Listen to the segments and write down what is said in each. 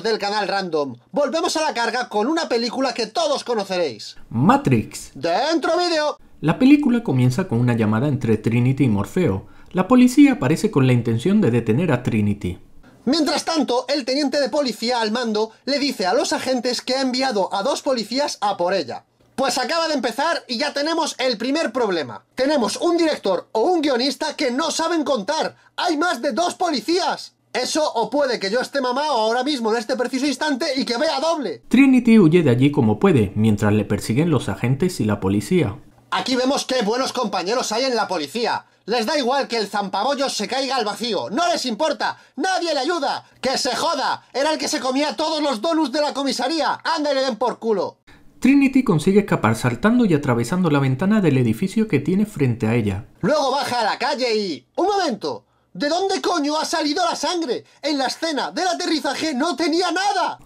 del canal Random, volvemos a la carga con una película que todos conoceréis. Matrix. Dentro vídeo. La película comienza con una llamada entre Trinity y Morfeo. La policía aparece con la intención de detener a Trinity. Mientras tanto, el teniente de policía al mando le dice a los agentes que ha enviado a dos policías a por ella. Pues acaba de empezar y ya tenemos el primer problema. Tenemos un director o un guionista que no saben contar. Hay más de dos policías. Eso o puede que yo esté mamado ahora mismo en este preciso instante y que vea doble. Trinity huye de allí como puede, mientras le persiguen los agentes y la policía. Aquí vemos qué buenos compañeros hay en la policía. Les da igual que el zampabollos se caiga al vacío. ¡No les importa! ¡Nadie le ayuda! ¡Que se joda! Era el que se comía todos los donus de la comisaría. ¡Anda le den por culo! Trinity consigue escapar saltando y atravesando la ventana del edificio que tiene frente a ella. Luego baja a la calle y... ¡Un momento! ¿De dónde coño ha salido la sangre? En la escena del aterrizaje no tenía nada.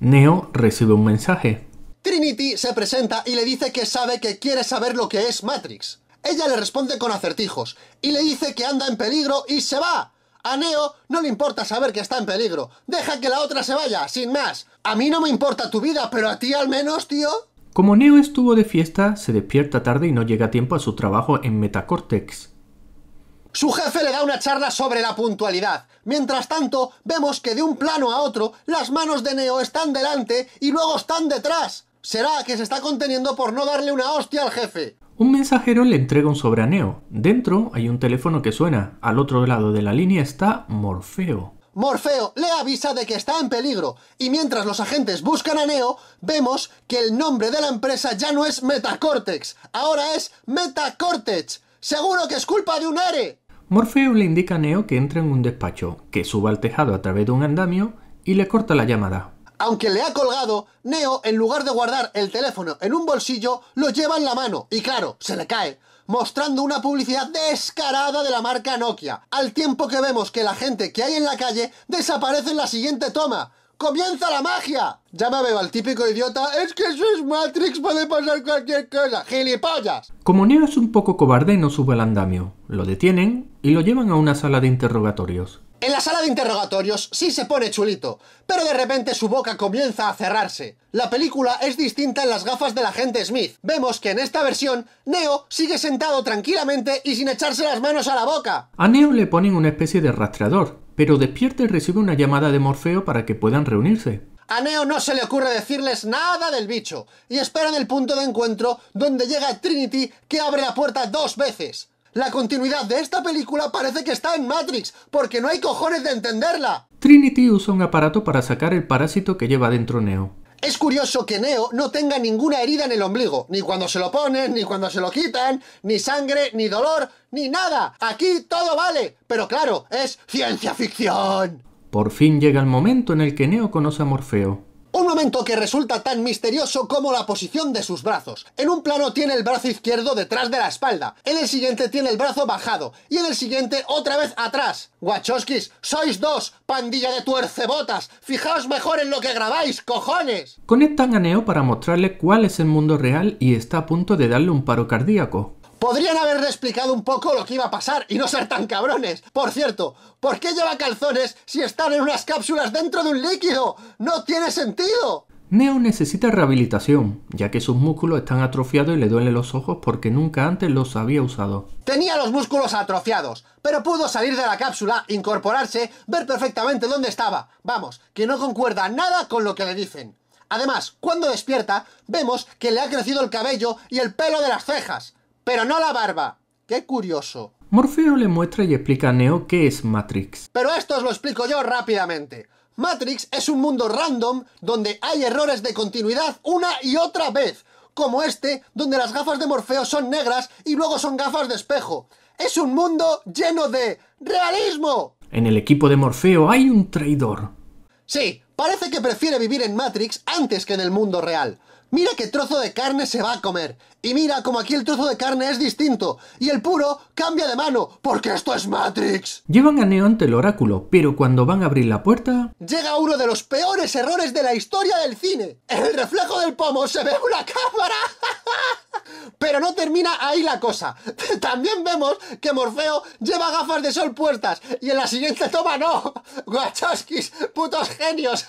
Neo recibe un mensaje. Trinity se presenta y le dice que sabe que quiere saber lo que es Matrix. Ella le responde con acertijos y le dice que anda en peligro y se va. A Neo no le importa saber que está en peligro. Deja que la otra se vaya, sin más. A mí no me importa tu vida, pero a ti al menos, tío. Como Neo estuvo de fiesta, se despierta tarde y no llega a tiempo a su trabajo en Metacortex. Su jefe le da una charla sobre la puntualidad. Mientras tanto, vemos que de un plano a otro, las manos de Neo están delante y luego están detrás. Será que se está conteniendo por no darle una hostia al jefe. Un mensajero le entrega un sobre a Neo. Dentro hay un teléfono que suena. Al otro lado de la línea está Morfeo. Morfeo le avisa de que está en peligro, y mientras los agentes buscan a Neo, vemos que el nombre de la empresa ya no es Metacortex, ahora es Metacortex. Seguro que es culpa de un Are. Morpheus le indica a Neo que entre en un despacho, que suba al tejado a través de un andamio y le corta la llamada. Aunque le ha colgado, Neo, en lugar de guardar el teléfono en un bolsillo, lo lleva en la mano y claro, se le cae, mostrando una publicidad descarada de la marca Nokia, al tiempo que vemos que la gente que hay en la calle desaparece en la siguiente toma. ¡Comienza la magia! Ya me veo al típico idiota, es que eso es Matrix, puede pasar cualquier cosa, gilipollas. Como Neo es un poco cobarde, no sube al andamio. Lo detienen y lo llevan a una sala de interrogatorios. En la sala de interrogatorios sí se pone chulito, pero de repente su boca comienza a cerrarse. La película es distinta en las gafas del agente Smith. Vemos que en esta versión, Neo sigue sentado tranquilamente y sin echarse las manos a la boca. A Neo le ponen una especie de rastreador, pero despierta y recibe una llamada de Morfeo para que puedan reunirse. A Neo no se le ocurre decirles nada del bicho, y esperan el punto de encuentro donde llega Trinity que abre la puerta dos veces. La continuidad de esta película parece que está en Matrix, porque no hay cojones de entenderla. Trinity usa un aparato para sacar el parásito que lleva dentro Neo. Es curioso que Neo no tenga ninguna herida en el ombligo, ni cuando se lo ponen, ni cuando se lo quitan, ni sangre, ni dolor, ni nada. Aquí todo vale, pero claro, es ciencia ficción. Por fin llega el momento en el que Neo conoce a Morfeo momento que resulta tan misterioso como la posición de sus brazos. En un plano tiene el brazo izquierdo detrás de la espalda, en el siguiente tiene el brazo bajado, y en el siguiente otra vez atrás. Wachowskis, sois dos, pandilla de tuercebotas, fijaos mejor en lo que grabáis, cojones. Conectan a Neo para mostrarle cuál es el mundo real y está a punto de darle un paro cardíaco. Podrían haberle explicado un poco lo que iba a pasar y no ser tan cabrones. Por cierto, ¿por qué lleva calzones si están en unas cápsulas dentro de un líquido? ¡No tiene sentido! Neo necesita rehabilitación, ya que sus músculos están atrofiados y le duelen los ojos porque nunca antes los había usado. Tenía los músculos atrofiados, pero pudo salir de la cápsula, incorporarse, ver perfectamente dónde estaba. Vamos, que no concuerda nada con lo que le dicen. Además, cuando despierta, vemos que le ha crecido el cabello y el pelo de las cejas pero no la barba. ¡Qué curioso! Morfeo le muestra y explica a Neo qué es Matrix. Pero esto os lo explico yo rápidamente. Matrix es un mundo random donde hay errores de continuidad una y otra vez, como este, donde las gafas de Morfeo son negras y luego son gafas de espejo. Es un mundo lleno de realismo. En el equipo de Morfeo hay un traidor. Sí, parece que prefiere vivir en Matrix antes que en el mundo real. Mira qué trozo de carne se va a comer. Y mira como aquí el trozo de carne es distinto. Y el puro cambia de mano, porque esto es Matrix. Llevan a Neo ante el oráculo, pero cuando van a abrir la puerta... Llega uno de los peores errores de la historia del cine. En el reflejo del pomo se ve una cámara. Pero no termina ahí la cosa. También vemos que Morfeo lleva gafas de sol puestas y en la siguiente toma no. Guachoskis, putos genios.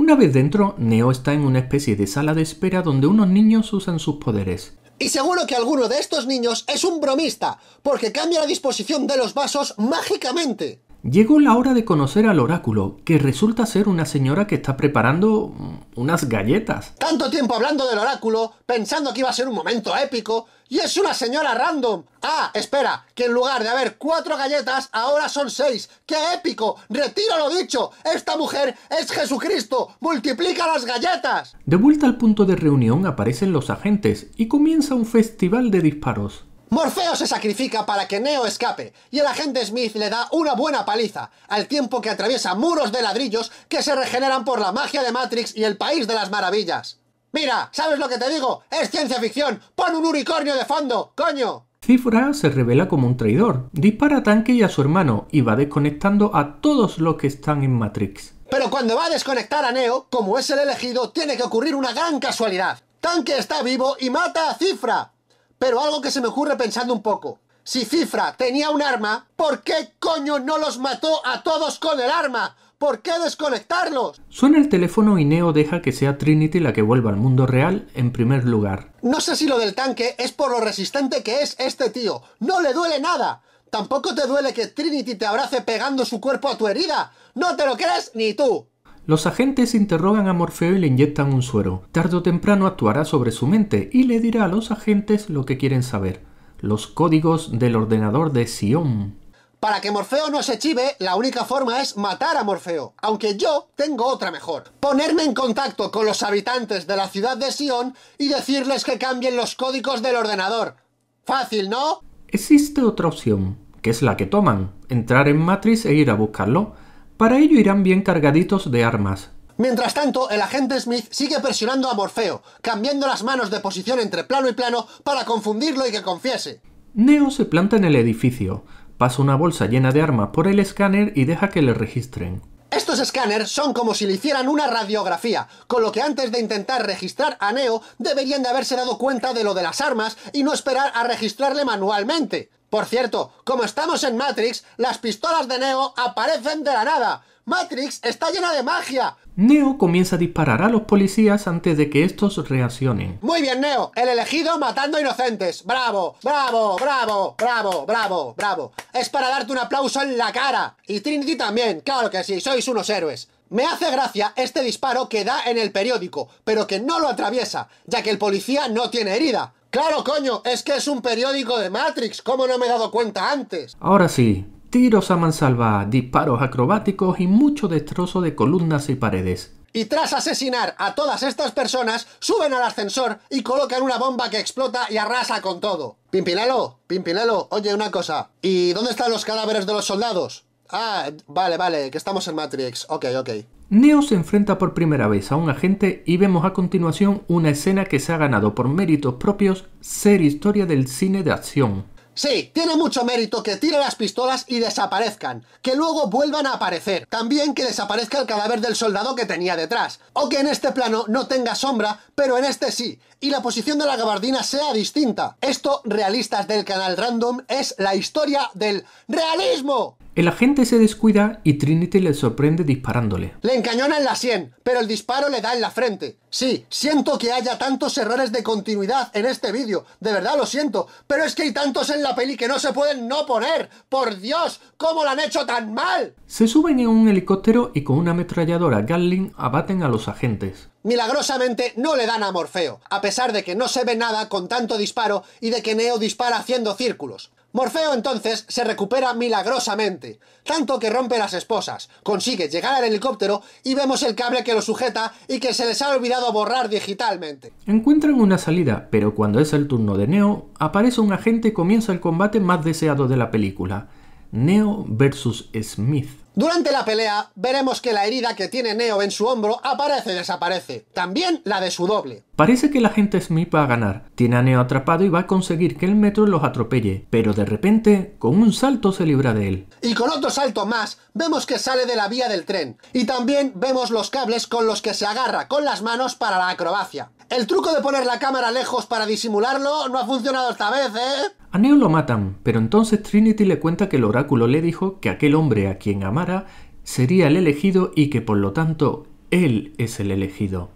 Una vez dentro, Neo está en una especie de sala de espera donde unos niños usan sus poderes. Y seguro que alguno de estos niños es un bromista, porque cambia la disposición de los vasos mágicamente. Llegó la hora de conocer al oráculo, que resulta ser una señora que está preparando unas galletas. Tanto tiempo hablando del oráculo, pensando que iba a ser un momento épico, y es una señora random. Ah, espera, que en lugar de haber cuatro galletas, ahora son seis. ¡Qué épico! Retiro lo dicho. Esta mujer es Jesucristo. Multiplica las galletas. De vuelta al punto de reunión aparecen los agentes y comienza un festival de disparos. Morfeo se sacrifica para que Neo escape, y el agente Smith le da una buena paliza, al tiempo que atraviesa muros de ladrillos que se regeneran por la magia de Matrix y el País de las Maravillas. Mira, ¿sabes lo que te digo? Es ciencia ficción. Pon un unicornio de fondo, coño. Cifra se revela como un traidor, dispara a Tanque y a su hermano y va desconectando a todos los que están en Matrix. Pero cuando va a desconectar a Neo, como es el elegido, tiene que ocurrir una gran casualidad. Tanque está vivo y mata a Cifra. Pero algo que se me ocurre pensando un poco. Si Cifra tenía un arma, ¿por qué coño no los mató a todos con el arma? ¿Por qué desconectarlos? Suena el teléfono y Neo deja que sea Trinity la que vuelva al mundo real en primer lugar. No sé si lo del tanque es por lo resistente que es este tío. No le duele nada. Tampoco te duele que Trinity te abrace pegando su cuerpo a tu herida. No te lo crees ni tú. Los agentes interrogan a Morfeo y le inyectan un suero. Tarde o temprano actuará sobre su mente y le dirá a los agentes lo que quieren saber. Los códigos del ordenador de Sion. Para que Morfeo no se chive, la única forma es matar a Morfeo. Aunque yo tengo otra mejor. Ponerme en contacto con los habitantes de la ciudad de Sion y decirles que cambien los códigos del ordenador. Fácil, ¿no? Existe otra opción, que es la que toman. Entrar en Matrix e ir a buscarlo. Para ello irán bien cargaditos de armas. Mientras tanto, el agente Smith sigue presionando a Morfeo, cambiando las manos de posición entre plano y plano para confundirlo y que confiese. Neo se planta en el edificio, pasa una bolsa llena de armas por el escáner y deja que le registren. Estos escáneres son como si le hicieran una radiografía, con lo que antes de intentar registrar a Neo deberían de haberse dado cuenta de lo de las armas y no esperar a registrarle manualmente. Por cierto, como estamos en Matrix, las pistolas de Neo aparecen de la nada. Matrix está llena de magia. Neo comienza a disparar a los policías antes de que estos reaccionen. Muy bien, Neo, el elegido matando inocentes. Bravo, bravo, bravo, bravo, bravo, bravo. Es para darte un aplauso en la cara. Y Trinity también, claro que sí, sois unos héroes. Me hace gracia este disparo que da en el periódico, pero que no lo atraviesa, ya que el policía no tiene herida. Claro, coño, es que es un periódico de Matrix, como no me he dado cuenta antes? Ahora sí, tiros a mansalva, disparos acrobáticos y mucho destrozo de columnas y paredes. Y tras asesinar a todas estas personas, suben al ascensor y colocan una bomba que explota y arrasa con todo. Pimpinelo, Pimpinelo, oye una cosa, ¿y dónde están los cadáveres de los soldados? Ah, vale, vale, que estamos en Matrix. Ok, ok. Neo se enfrenta por primera vez a un agente y vemos a continuación una escena que se ha ganado por méritos propios ser historia del cine de acción. Sí, tiene mucho mérito que tire las pistolas y desaparezcan, que luego vuelvan a aparecer. También que desaparezca el cadáver del soldado que tenía detrás. O que en este plano no tenga sombra, pero en este sí, y la posición de la gabardina sea distinta. Esto, realistas del canal Random, es la historia del realismo. El agente se descuida y Trinity le sorprende disparándole. Le encañona en la sien, pero el disparo le da en la frente. Sí, siento que haya tantos errores de continuidad en este vídeo, de verdad lo siento, pero es que hay tantos en la peli que no se pueden no poner. ¡Por Dios! ¿Cómo lo han hecho tan mal? Se suben en un helicóptero y con una ametralladora Gatling abaten a los agentes. Milagrosamente no le dan a Morfeo, a pesar de que no se ve nada con tanto disparo y de que Neo dispara haciendo círculos. Morfeo entonces se recupera milagrosamente, tanto que rompe las esposas, consigue llegar al helicóptero y vemos el cable que lo sujeta y que se les ha olvidado borrar digitalmente. Encuentran una salida, pero cuando es el turno de Neo, aparece un agente y comienza el combate más deseado de la película. Neo vs. Smith. Durante la pelea veremos que la herida que tiene Neo en su hombro aparece y desaparece, también la de su doble. Parece que la gente Smith va a ganar, tiene a Neo atrapado y va a conseguir que el metro los atropelle, pero de repente con un salto se libra de él. Y con otro salto más vemos que sale de la vía del tren, y también vemos los cables con los que se agarra con las manos para la acrobacia. El truco de poner la cámara lejos para disimularlo no ha funcionado esta vez, ¿eh? A Neo lo matan, pero entonces Trinity le cuenta que el oráculo le dijo que aquel hombre a quien amara sería el elegido y que por lo tanto él es el elegido.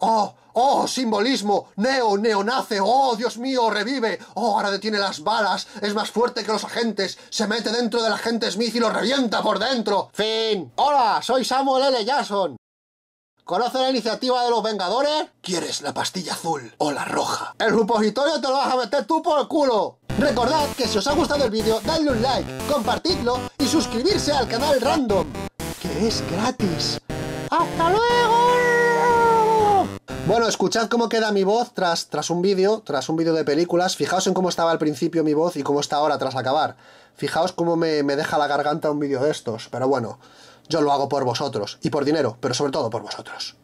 ¡Oh! ¡Oh! ¡Simbolismo! ¡Neo! Neo, nace! ¡Oh! ¡Dios mío! ¡Revive! ¡Oh! Ahora detiene las balas. Es más fuerte que los agentes. Se mete dentro del agente Smith y lo revienta por dentro. ¡Fin! ¡Hola! Soy Samuel L. Jackson. ¿Conoce la iniciativa de los Vengadores? ¿Quieres la pastilla azul o la roja? El supositorio te lo vas a meter tú por el culo. Recordad que si os ha gustado el vídeo, dadle un like, compartidlo y suscribirse al canal Random, que es gratis. ¡Hasta luego! Bueno, escuchad cómo queda mi voz tras, tras un vídeo, tras un vídeo de películas. Fijaos en cómo estaba al principio mi voz y cómo está ahora tras acabar. Fijaos cómo me deja la garganta un vídeo de estos. Pero bueno, yo lo hago por vosotros y por dinero, pero sobre todo por vosotros.